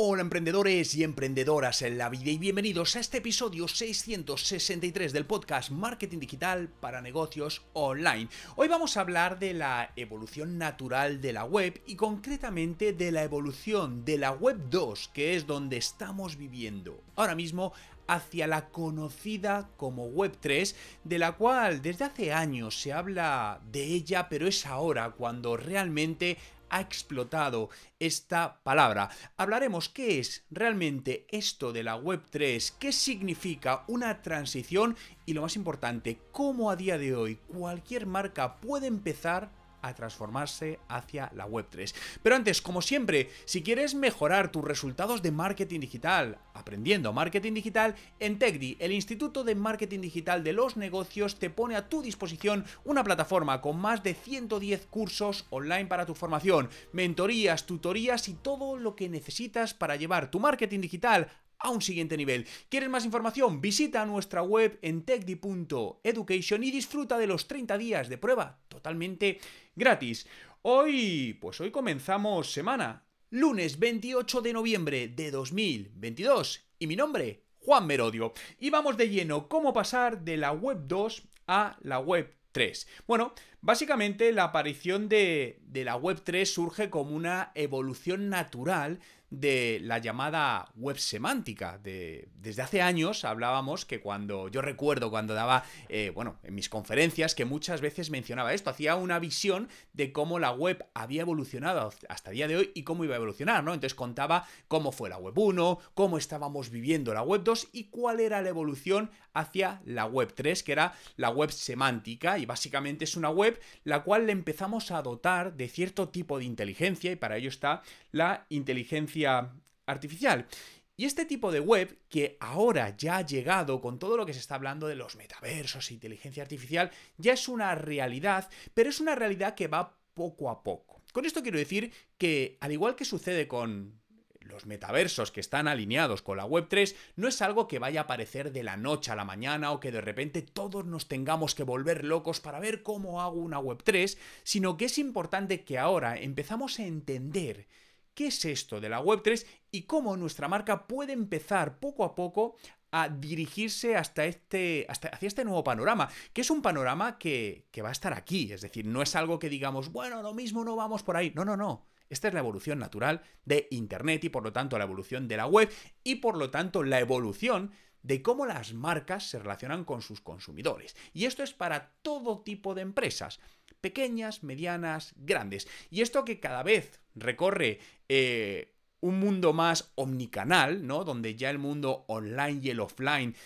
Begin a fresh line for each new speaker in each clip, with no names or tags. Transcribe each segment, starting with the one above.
Hola emprendedores y emprendedoras en la vida y bienvenidos a este episodio 663 del podcast Marketing Digital para Negocios Online. Hoy vamos a hablar de la evolución natural de la web y concretamente de la evolución de la web 2, que es donde estamos viviendo ahora mismo hacia la conocida como Web3, de la cual desde hace años se habla de ella, pero es ahora cuando realmente ha explotado esta palabra. Hablaremos qué es realmente esto de la Web3, qué significa una transición y lo más importante, cómo a día de hoy cualquier marca puede empezar a transformarse hacia la Web3. Pero antes, como siempre, si quieres mejorar tus resultados de marketing digital, aprendiendo marketing digital, en TechDi, el Instituto de Marketing Digital de los Negocios, te pone a tu disposición una plataforma con más de 110 cursos online para tu formación, mentorías, tutorías y todo lo que necesitas para llevar tu marketing digital a un siguiente nivel. ¿Quieres más información? Visita nuestra web en techdi.education y disfruta de los 30 días de prueba totalmente gratis. Hoy, pues hoy comenzamos semana, lunes 28 de noviembre de 2022 y mi nombre, Juan Merodio. Y vamos de lleno, ¿cómo pasar de la web 2 a la web 3? Bueno, Básicamente la aparición de, la Web3 surge como una evolución natural de la llamada web semántica. De, desde hace años hablábamos que cuando, yo recuerdo cuando daba, eh, bueno, en mis conferencias que muchas veces mencionaba esto, hacía una visión de cómo la web había evolucionado hasta el día de hoy y cómo iba a evolucionar, ¿no? Entonces contaba cómo fue la web 1, cómo estábamos viviendo la web 2 y cuál era la evolución hacia la web 3, que era la web semántica y básicamente es una web la cual le empezamos a dotar de cierto tipo de inteligencia y para ello está la inteligencia artificial. Y este tipo de web, que ahora ya ha llegado con todo lo que se está hablando de los metaversos e inteligencia artificial, ya es una realidad, pero es una realidad que va poco a poco. Con esto quiero decir que, al igual que sucede con los metaversos que están alineados con la Web3 no es algo que vaya a aparecer de la noche a la mañana o que de repente todos nos tengamos que volver locos para ver cómo hago una Web3, sino que es importante que ahora empezamos a entender qué es esto de la Web3 y cómo nuestra marca puede empezar poco a poco a dirigirse hasta este, hasta, hacia este nuevo panorama, que es un panorama que va a estar aquí, es decir, no es algo que digamos, bueno, lo mismo no vamos por ahí, no, no, no, esta es la evolución natural de Internet y por lo tanto la evolución de la web y por lo tanto la evolución de cómo las marcas se relacionan con sus consumidores. Y esto es para todo tipo de empresas, pequeñas, medianas, grandes. Y esto que cada vez recorre... Eh, un mundo más omnicanal, ¿no? Donde ya el mundo online y el offline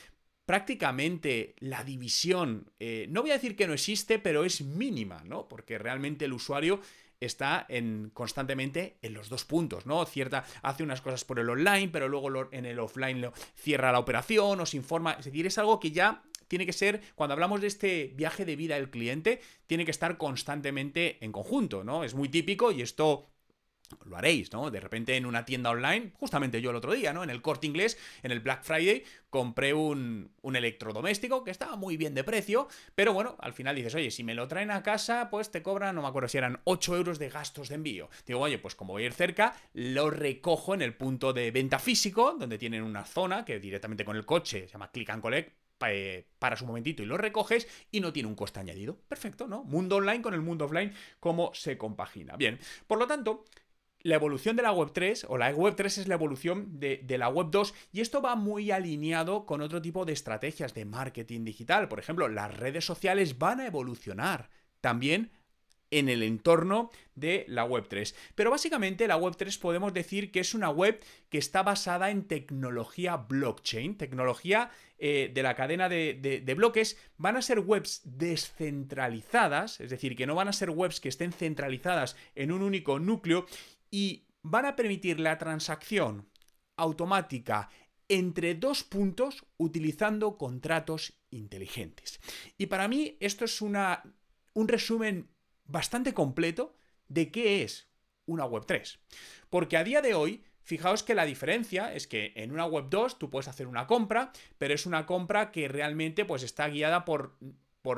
prácticamente la división, eh, no voy a decir que no existe, pero es mínima, ¿no? Porque realmente el usuario está en, constantemente en los dos puntos, ¿no? Cierta, hace unas cosas por el online, pero luego en el offline cierra la operación, os informa, es decir, es algo que ya tiene que ser, cuando hablamos de este viaje de vida del cliente, tiene que estar constantemente en conjunto, ¿no? Es muy típico y esto lo haréis, ¿no? De repente en una tienda online, justamente yo el otro día, ¿no? En el corte inglés, en el Black Friday, compré un, electrodoméstico que estaba muy bien de precio, pero bueno, al final dices, oye, si me lo traen a casa, pues te cobran, no me acuerdo si eran 8 euros de gastos de envío. Digo, oye, pues como voy a ir cerca, lo recojo en el punto de venta físico, donde tienen una zona que directamente con el coche se llama Click and Collect, eh, para su momentito y lo recoges y no tiene un coste añadido. Perfecto, ¿no? Mundo online con el mundo offline, cómo se compagina. Bien, por lo tanto, la evolución de la Web 3 o la Web 3 es la evolución de, la Web 2 y esto va muy alineado con otro tipo de estrategias de marketing digital. Por ejemplo, las redes sociales van a evolucionar también en el entorno de la Web 3. Pero básicamente la Web 3 podemos decir que es una web que está basada en tecnología blockchain, tecnología eh, de la cadena de bloques. Van a ser webs descentralizadas, es decir, que no van a ser webs que estén centralizadas en un único núcleo y van a permitir la transacción automática entre dos puntos utilizando contratos inteligentes. Y para mí esto es un resumen bastante completo de qué es una Web 3. Porque a día de hoy, fijaos que la diferencia es que en una Web 2 tú puedes hacer una compra, pero es una compra que realmente pues, está guiada por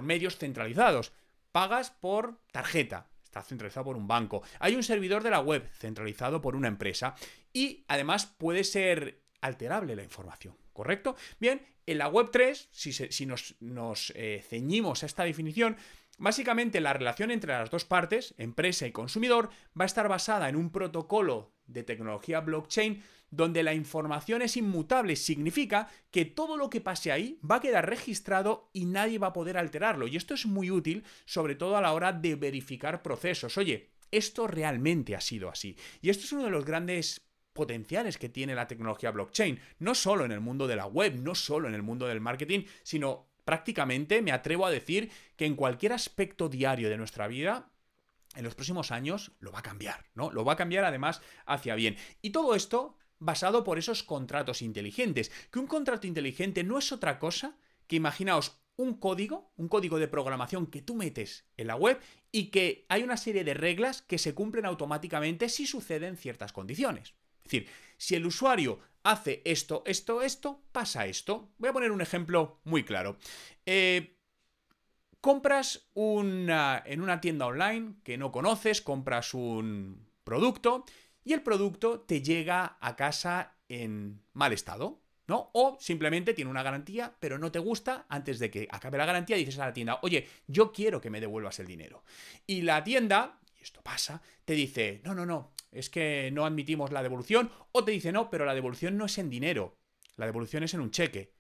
medios centralizados. Pagas por tarjeta, está centralizado por un banco. Hay un servidor de la web centralizado por una empresa y además puede ser alterable la información, ¿correcto? Bien, en la web 3, si, nos, eh, ceñimos a esta definición, Básicamente la relación entre las dos partes, empresa y consumidor, va a estar basada en un protocolo de tecnología blockchain donde la información es inmutable, significa que todo lo que pase ahí va a quedar registrado y nadie va a poder alterarlo. Y esto es muy útil, sobre todo a la hora de verificar procesos. Oye, esto realmente ha sido así. Y esto es uno de los grandes potenciales que tiene la tecnología blockchain, no solo en el mundo de la web, no solo en el mundo del marketing, sino prácticamente me atrevo a decir que en cualquier aspecto diario de nuestra vida, en los próximos años lo va a cambiar, ¿no? Lo va a cambiar además hacia bien. Y todo esto basado por esos contratos inteligentes, que un contrato inteligente no es otra cosa que imaginaos un código, un código de programación que tú metes en la web y que hay una serie de reglas que se cumplen automáticamente si suceden ciertas condiciones. Es decir, si el usuario hace esto, esto, esto, pasa esto. Voy a poner un ejemplo muy claro. Eh, compras una, en una tienda online que no conoces, compras un producto y el producto te llega a casa en mal estado, ¿no? O simplemente tiene una garantía, pero no te gusta, antes de que acabe la garantía dices a la tienda, oye, yo quiero que me devuelvas el dinero. Y la tienda, y esto pasa, te dice, no, no, no, es que no admitimos la devolución, o te dice no, pero la devolución no es en dinero, la devolución es en un cheque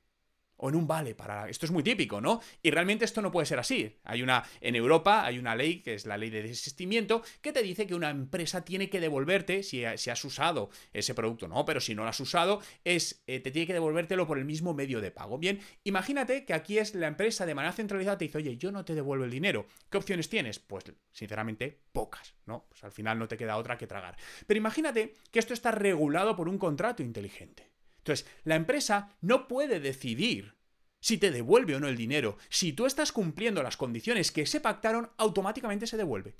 o en un vale para... Esto es muy típico, ¿no? Y realmente esto no puede ser así. Hay una... En Europa hay una ley, que es la ley de desistimiento, que te dice que una empresa tiene que devolverte si, si has usado ese producto. No, pero si no lo has usado, es, eh, te tiene que devolvértelo por el mismo medio de pago. Bien, imagínate que aquí es la empresa de manera centralizada te dice, oye, yo no te devuelvo el dinero. ¿Qué opciones tienes? Pues, sinceramente, pocas, ¿no? Pues al final no te queda otra que tragar. Pero imagínate que esto está regulado por un contrato inteligente. Entonces, la empresa no puede decidir si te devuelve o no el dinero. Si tú estás cumpliendo las condiciones que se pactaron, automáticamente se devuelve.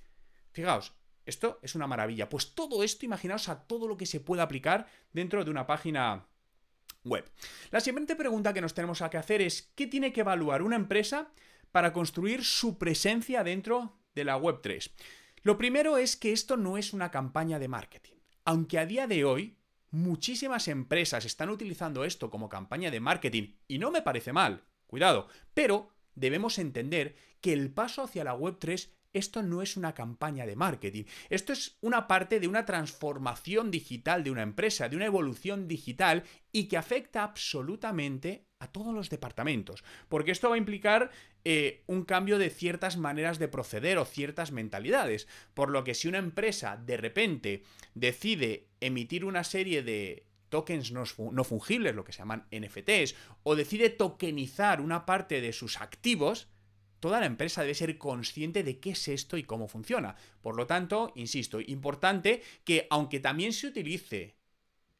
Fijaos, esto es una maravilla. Pues todo esto, imaginaos a todo lo que se puede aplicar dentro de una página web. La siguiente pregunta que nos tenemos que hacer es, ¿qué tiene que evaluar una empresa para construir su presencia dentro de la Web3? Lo primero es que esto no es una campaña de marketing. Aunque a día de hoy Muchísimas empresas están utilizando esto como campaña de marketing y no me parece mal, cuidado, pero debemos entender que el paso hacia la Web3 esto no es una campaña de marketing, esto es una parte de una transformación digital de una empresa, de una evolución digital y que afecta absolutamente a todos los departamentos, porque esto va a implicar eh, un cambio de ciertas maneras de proceder o ciertas mentalidades, por lo que si una empresa de repente decide emitir una serie de tokens no fungibles, lo que se llaman NFTs, o decide tokenizar una parte de sus activos, toda la empresa debe ser consciente de qué es esto y cómo funciona. Por lo tanto, insisto, importante que aunque también se utilice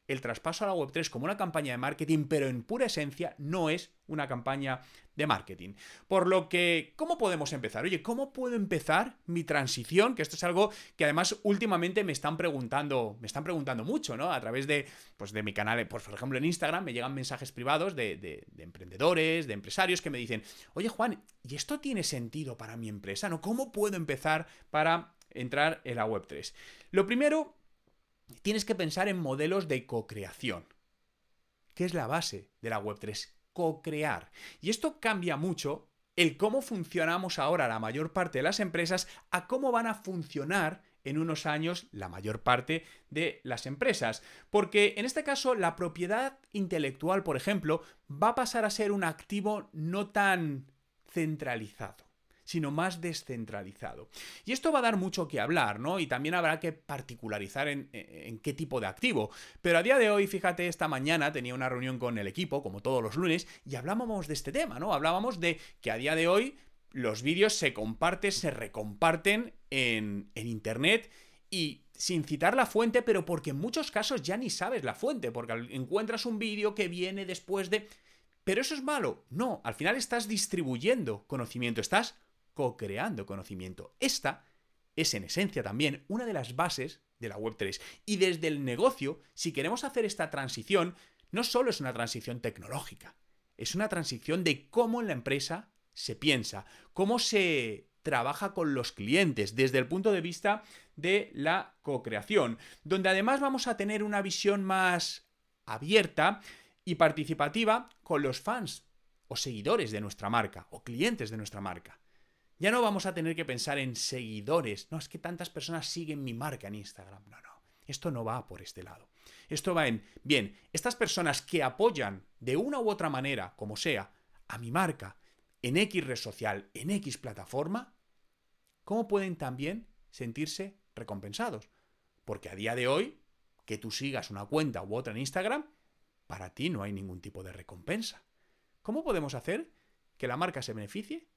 el traspaso a la Web3 como una campaña de marketing, pero en pura esencia no es una campaña de marketing. Por lo que, ¿cómo podemos empezar? Oye, ¿cómo puedo empezar mi transición? Que esto es algo que además últimamente me están preguntando, me están preguntando mucho, ¿no? A través de, pues de mi canal, pues, por ejemplo en Instagram me llegan mensajes privados de, emprendedores, de empresarios que me dicen, oye Juan, ¿y esto tiene sentido para mi empresa? ¿No? ¿Cómo puedo empezar para entrar en la Web3? Lo primero tienes que pensar en modelos de co-creación, que es la base de la Web3, co-crear. Y esto cambia mucho el cómo funcionamos ahora la mayor parte de las empresas a cómo van a funcionar en unos años la mayor parte de las empresas. Porque en este caso la propiedad intelectual, por ejemplo, va a pasar a ser un activo no tan centralizado sino más descentralizado. Y esto va a dar mucho que hablar, ¿no? Y también habrá que particularizar en, qué tipo de activo. Pero a día de hoy, fíjate, esta mañana tenía una reunión con el equipo, como todos los lunes, y hablábamos de este tema, ¿no? Hablábamos de que a día de hoy los vídeos se comparten, se recomparten en, en Internet y sin citar la fuente, pero porque en muchos casos ya ni sabes la fuente, porque encuentras un vídeo que viene después de... Pero eso es malo. No, al final estás distribuyendo conocimiento, estás co-creando conocimiento. Esta es en esencia también una de las bases de la Web3. Y desde el negocio, si queremos hacer esta transición, no solo es una transición tecnológica, es una transición de cómo en la empresa se piensa, cómo se trabaja con los clientes desde el punto de vista de la co-creación, donde además vamos a tener una visión más abierta y participativa con los fans o seguidores de nuestra marca o clientes de nuestra marca. Ya no vamos a tener que pensar en seguidores. No, es que tantas personas siguen mi marca en Instagram. No, no. Esto no va por este lado. Esto va en, bien, estas personas que apoyan de una u otra manera, como sea, a mi marca en X red social, en X plataforma, ¿cómo pueden también sentirse recompensados? Porque a día de hoy, que tú sigas una cuenta u otra en Instagram, para ti no hay ningún tipo de recompensa. ¿Cómo podemos hacer que la marca se beneficie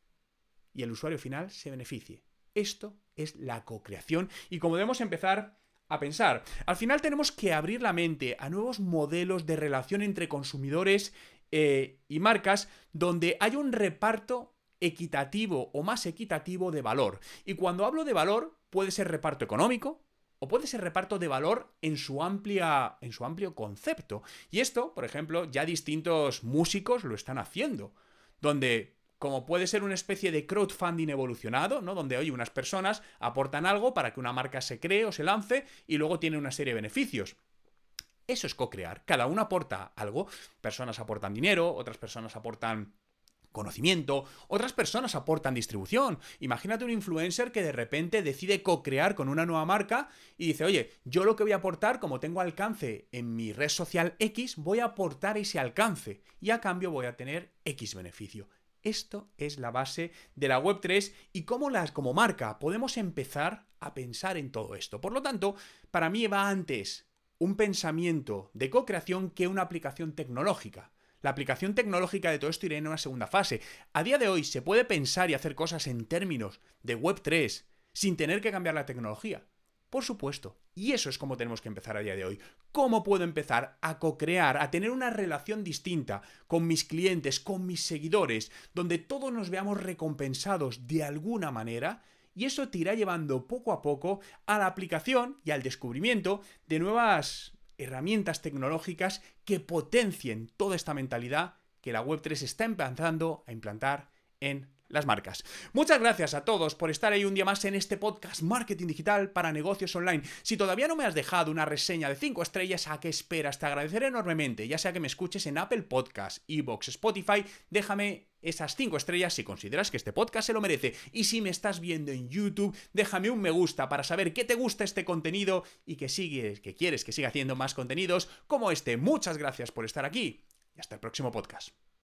y el usuario final se beneficie. Esto es la co-creación y como debemos empezar a pensar. Al final tenemos que abrir la mente a nuevos modelos de relación entre consumidores eh, y marcas donde hay un reparto equitativo o más equitativo de valor. Y cuando hablo de valor, puede ser reparto económico, o puede ser reparto de valor en su amplia en su amplio concepto. Y esto, por ejemplo, ya distintos músicos lo están haciendo, donde como puede ser una especie de crowdfunding evolucionado, ¿no? Donde, hoy unas personas aportan algo para que una marca se cree o se lance y luego tiene una serie de beneficios. Eso es co-crear. Cada uno aporta algo. Personas aportan dinero, otras personas aportan conocimiento, otras personas aportan distribución. Imagínate un influencer que de repente decide co-crear con una nueva marca y dice, oye, yo lo que voy a aportar, como tengo alcance en mi red social X, voy a aportar ese alcance y a cambio voy a tener X beneficio. Esto es la base de la Web3 y cómo las como marca podemos empezar a pensar en todo esto. Por lo tanto, para mí va antes un pensamiento de co-creación que una aplicación tecnológica. La aplicación tecnológica de todo esto irá en una segunda fase. A día de hoy se puede pensar y hacer cosas en términos de Web3 sin tener que cambiar la tecnología. Por supuesto. Y eso es como tenemos que empezar a día de hoy. ¿Cómo puedo empezar a co-crear, a tener una relación distinta con mis clientes, con mis seguidores, donde todos nos veamos recompensados de alguna manera? Y eso te irá llevando poco a poco a la aplicación y al descubrimiento de nuevas herramientas tecnológicas que potencien toda esta mentalidad que la Web3 está empezando a implantar en las marcas. Muchas gracias a todos por estar ahí un día más en este podcast Marketing Digital para Negocios Online. Si todavía no me has dejado una reseña de 5 estrellas, ¿a qué esperas? Te agradeceré enormemente, ya sea que me escuches en Apple Podcasts, Evox, Spotify, déjame esas 5 estrellas si consideras que este podcast se lo merece. Y si me estás viendo en YouTube, déjame un me gusta para saber qué te gusta este contenido y que sigues, que quieres que siga haciendo más contenidos como este. Muchas gracias por estar aquí y hasta el próximo podcast.